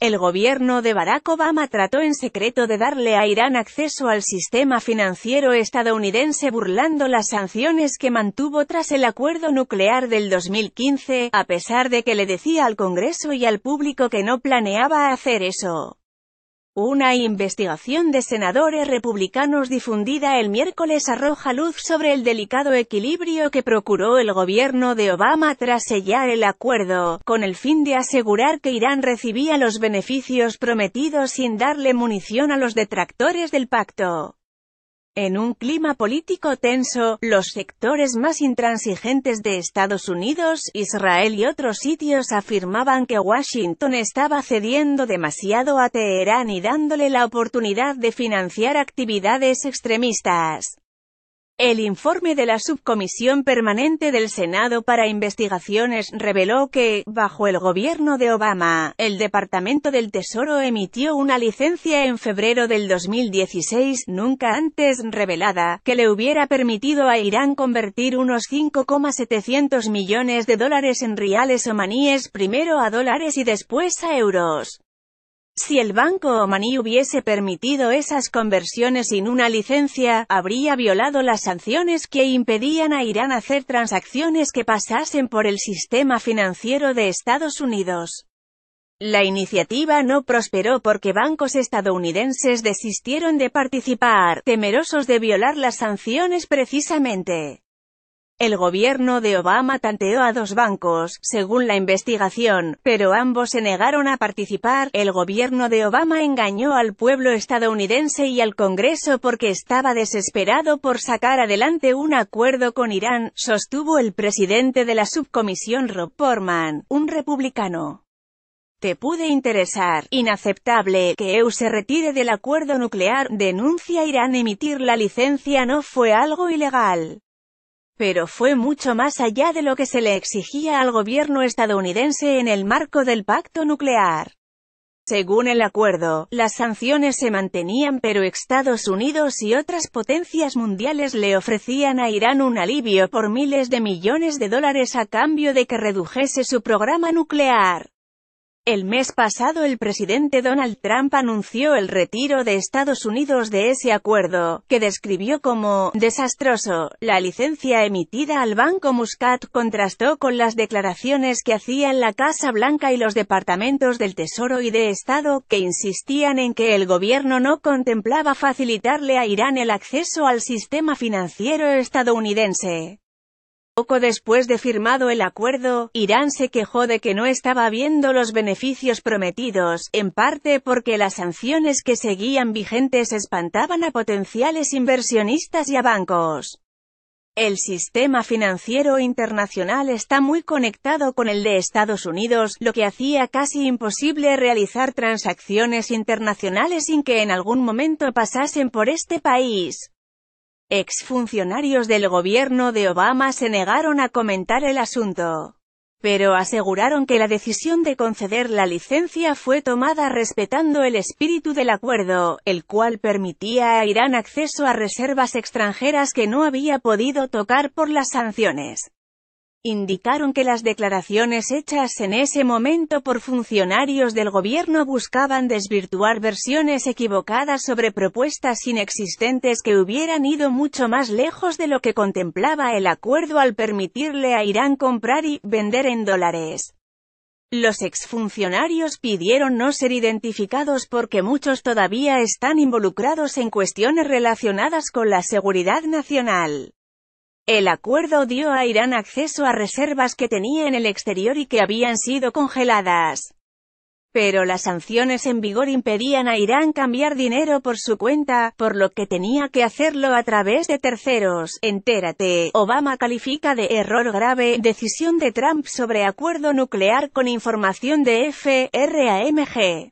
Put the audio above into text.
El gobierno de Barack Obama trató en secreto de darle a Irán acceso al sistema financiero estadounidense burlando las sanciones que mantuvo tras el acuerdo nuclear del 2015, a pesar de que le decía al Congreso y al público que no planeaba hacer eso. Una investigación de senadores republicanos difundida el miércoles arroja luz sobre el delicado equilibrio que procuró el gobierno de Obama tras sellar el acuerdo, con el fin de asegurar que Irán recibía los beneficios prometidos sin darle munición a los detractores del pacto. En un clima político tenso, los sectores más intransigentes de Estados Unidos, Israel y otros sitios afirmaban que Washington estaba cediendo demasiado a Teherán y dándole la oportunidad de financiar actividades extremistas. El informe de la Subcomisión Permanente del Senado para Investigaciones reveló que, bajo el gobierno de Obama, el Departamento del Tesoro emitió una licencia en febrero del 2016, nunca antes revelada, que le hubiera permitido a Irán convertir unos 5,700 millones de dólares en reales maníes primero a dólares y después a euros. Si el Banco Omaní hubiese permitido esas conversiones sin una licencia, habría violado las sanciones que impedían a Irán hacer transacciones que pasasen por el sistema financiero de Estados Unidos. La iniciativa no prosperó porque bancos estadounidenses desistieron de participar, temerosos de violar las sanciones precisamente. El gobierno de Obama tanteó a dos bancos, según la investigación, pero ambos se negaron a participar. El gobierno de Obama engañó al pueblo estadounidense y al Congreso porque estaba desesperado por sacar adelante un acuerdo con Irán, sostuvo el presidente de la subcomisión Rob Portman, un republicano. Te pude interesar. Inaceptable que EU se retire del acuerdo nuclear, denuncia Irán emitir la licencia no fue algo ilegal. Pero fue mucho más allá de lo que se le exigía al gobierno estadounidense en el marco del pacto nuclear. Según el acuerdo, las sanciones se mantenían pero Estados Unidos y otras potencias mundiales le ofrecían a Irán un alivio por miles de millones de dólares a cambio de que redujese su programa nuclear. El mes pasado el presidente Donald Trump anunció el retiro de Estados Unidos de ese acuerdo, que describió como «desastroso». La licencia emitida al Banco Muscat contrastó con las declaraciones que hacían la Casa Blanca y los departamentos del Tesoro y de Estado, que insistían en que el gobierno no contemplaba facilitarle a Irán el acceso al sistema financiero estadounidense. Poco después de firmado el acuerdo, Irán se quejó de que no estaba viendo los beneficios prometidos, en parte porque las sanciones que seguían vigentes espantaban a potenciales inversionistas y a bancos. El sistema financiero internacional está muy conectado con el de Estados Unidos, lo que hacía casi imposible realizar transacciones internacionales sin que en algún momento pasasen por este país. Exfuncionarios del gobierno de Obama se negaron a comentar el asunto, pero aseguraron que la decisión de conceder la licencia fue tomada respetando el espíritu del acuerdo, el cual permitía a Irán acceso a reservas extranjeras que no había podido tocar por las sanciones indicaron que las declaraciones hechas en ese momento por funcionarios del gobierno buscaban desvirtuar versiones equivocadas sobre propuestas inexistentes que hubieran ido mucho más lejos de lo que contemplaba el acuerdo al permitirle a Irán comprar y vender en dólares. Los exfuncionarios pidieron no ser identificados porque muchos todavía están involucrados en cuestiones relacionadas con la seguridad nacional. El acuerdo dio a Irán acceso a reservas que tenía en el exterior y que habían sido congeladas. Pero las sanciones en vigor impedían a Irán cambiar dinero por su cuenta, por lo que tenía que hacerlo a través de terceros. Entérate, Obama califica de error grave decisión de Trump sobre acuerdo nuclear con información de FRAMG.